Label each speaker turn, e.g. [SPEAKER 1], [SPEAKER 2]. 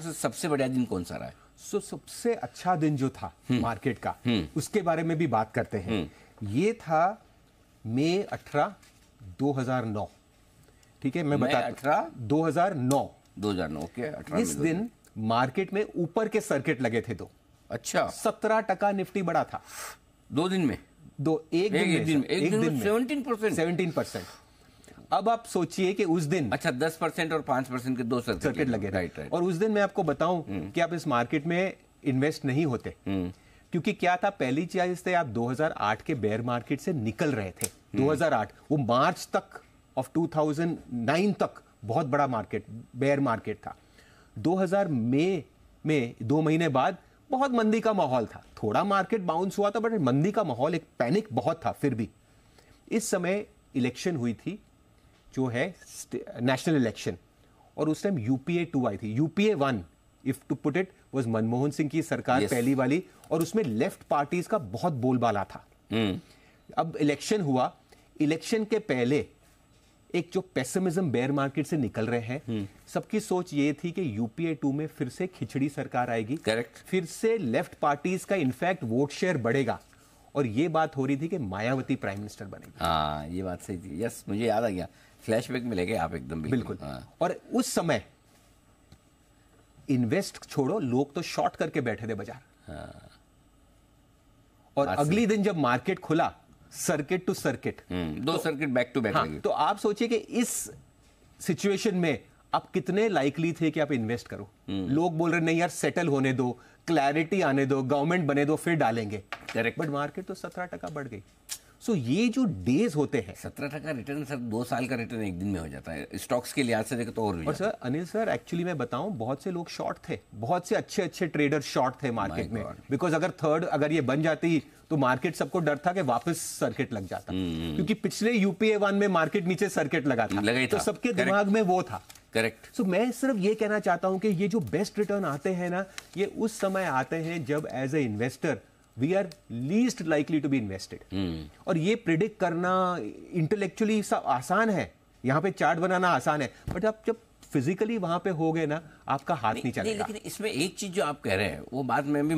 [SPEAKER 1] सबसे बढ़िया दिन कौन सा रहा है सो सबसे अच्छा दिन जो था हम्म। मार्केट का हम्म। उसके बारे में भी बात करते हैं हम्म। ये था मई अठारह 2009 ठीक है मैं बता अठारह 2009 2009 के okay, इस दिन मार्केट में ऊपर के सर्किट लगे थे दो अच्छा सत्रह टका निफ्टी बड़ा था दो दिन में दो एक, एक दिन, में, एक दिन में सेवनटीन परसेंट सेवनटीन परसेंट अब आप सोचिए कि उस दिन अच्छा दस परसेंट और पांच परसेंट के दो सर्किट, सर्किट लगे राइट राइट और उस दिन मैं आपको बताऊं हम्म। कि आप इस मार्केट में इन्वेस्ट नहीं होते हम्म। क्योंकि क्या था पहली चीज दो आप 2008 के बेयर मार्केट से निकल रहे थे 2008 हम्म। वो मार्च तक ऑफ 2009 तक बहुत बड़ा मार्केट बेयर मार्केट था 2000 में में दो महीने बाद बहुत मंदी का माहौल था थोड़ा मार्केट बाउंस हुआ था बट मंदी का माहौल एक पैनिक बहुत था फिर भी इस समय इलेक्शन हुई थी जो है नेशनल इलेक्शन और उस टाइम यूपीए टू आई थी UPA one if to put it was Manmohan Singh की सरकार yes. पहली वाली और उसमें लेफ्ट पार्टीज का बहुत बोलबाला था hmm. अब इलेक्शन हुआ इलेक्शन के पहले एक जो पेसमिज्म बेयर मार्केट से निकल रहे हैं hmm. सबकी सोच ये थी कि यूपीए टू में फिर से खिचड़ी सरकार आएगी करेक्ट फिर से लेफ्ट पार्टीज का इनफैक्ट वोट शेयर बढ़ेगा और ये बात हो रही थी कि मायावती प्राइम मिनिस्टर बनेगी हाँ ये बात सही थी यस मुझे याद आ गया फ्लैशबैक मिलेंगे आप एकदम बिल्कुल हाँ। और उस समय इन्वेस्ट छोड़ो लोग तो शॉर्ट करके बैठे थे बाजार हाँ। और अगले दिन जब मार्केट खुला सर्किट टू सर्किट दो तो, सर्किट बैक टू बैक हाँ, तो आप सोचिए कि इस सिचुएशन में आप कितने लाइकली थे कि आप इन्वेस्ट करो हम्म। लोग बोल रहे नहीं यार सेटल होने दो क्लैरिटी आने दो गवर्नमेंट बने दो फिर डालेंगे करेक्ट बट मार्केट तो सत्रह टका बढ़ गई सो ये जो डेज होते हैं सत्रह टका रिटर्न सर दो साल का रिटर्न एक दिन में हो जाता है स्टॉक्स के लिहाज से देखो तो और, भी और सर अनिल सर एक्चुअली मैं बताऊं बहुत से लोग शॉर्ट थे बहुत से अच्छे अच्छे ट्रेडर शॉर्ट थे मार्केट में बिकॉज अगर थर्ड अगर ये बन जाती तो मार्केट सबको डर था कि वापस सर्किट लग जाता हम्म, हम्म। क्योंकि पिछले यूपीए वन में मार्केट नीचे सर्किट लगा था, लगा तो था तो सबके दिमाग में वो था करेक्ट सो so, मैं सिर्फ ये कहना चाहता हूं कि ये जो बेस्ट रिटर्न आते हैं ना ये उस समय आते हैं जब as a investor we are least likely to be invested और ये प्रिडिक्ट करना इंटेलेक्चुअली सब आसान है यहाँ पे चार्ट बनाना आसान है बट आप जब फिजिकली वहां पे हो गए ना आपका हाथ नहीं, नहीं चलेगा लेकिन इसमें एक चीज जो आप कह रहे हैं वो बात मैं भी